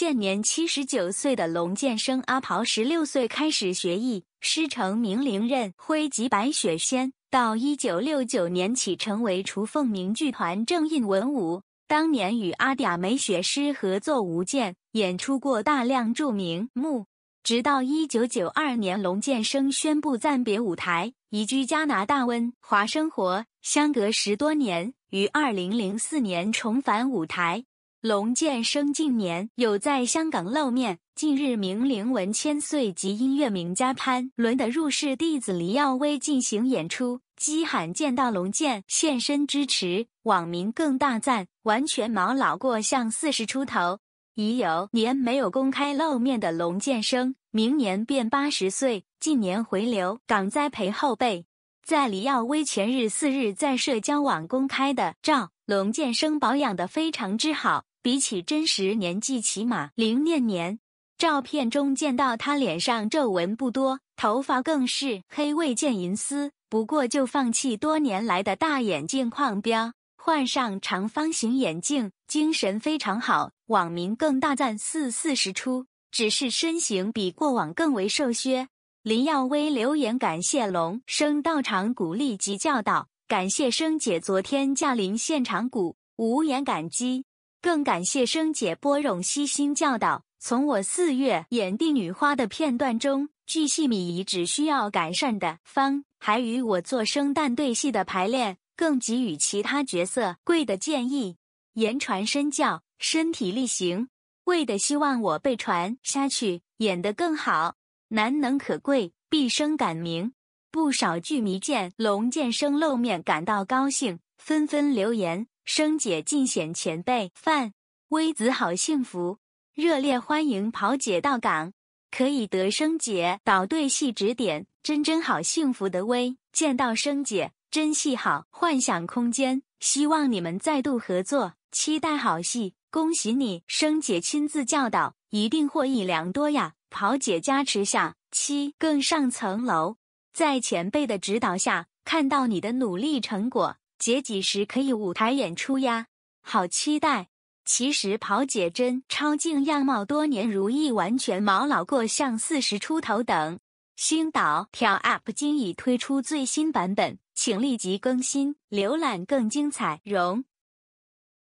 现年七十九岁的龙剑生阿袍，十六岁开始学艺，师承明灵任辉及白雪仙，到一九六九年起成为雏凤名剧团正印文武。当年与阿嗲梅雪诗合作无间，演出过大量著名目。直到一九九二年，龙剑生宣布暂别舞台，移居加拿大温华生活。相隔十多年，于二零零四年重返舞台。龙剑生近年有在香港露面，近日名伶文千岁及音乐名家潘伦的入室弟子黎耀威进行演出，饥罕见到龙剑现身支持，网民更大赞完全毛老过像四十出头。已有年没有公开露面的龙剑生，明年变八十岁，近年回流港栽培后辈。在黎耀威前日四日在社交网公开的照，龙剑生保养得非常之好。比起真实年纪，起码零念年。照片中见到他脸上皱纹不多，头发更是黑未见银丝。不过就放弃多年来的大眼镜框标，换上长方形眼镜，精神非常好。网民更大赞似四十出，只是身形比过往更为瘦削。林耀威留言感谢龙生到场鼓励及教导，感谢生姐昨天驾临现场，鼓无言感激。更感谢生姐波容、悉心教导。从我四月演《帝女花》的片段中，巨细米遗只需要改善的方，还与我做生旦对戏的排练，更给予其他角色贵的建议，言传身教，身体力行，为的希望我被传下去演得更好，难能可贵，毕生感铭。不少剧迷见龙剑生露面感到高兴，纷纷留言。生姐尽显前辈范，微子好幸福，热烈欢迎跑姐到港，可以得生姐导对戏指点，真真好幸福的微见到生姐真戏好，幻想空间，希望你们再度合作，期待好戏，恭喜你，生姐亲自教导，一定获益良多呀，跑姐加持下，七更上层楼，在前辈的指导下，看到你的努力成果。姐几时可以舞台演出呀？好期待！其实跑姐真超净样貌，多年如一，完全毛老过像四十出头等。星岛挑 UP 今已推出最新版本，请立即更新，浏览更精彩。容。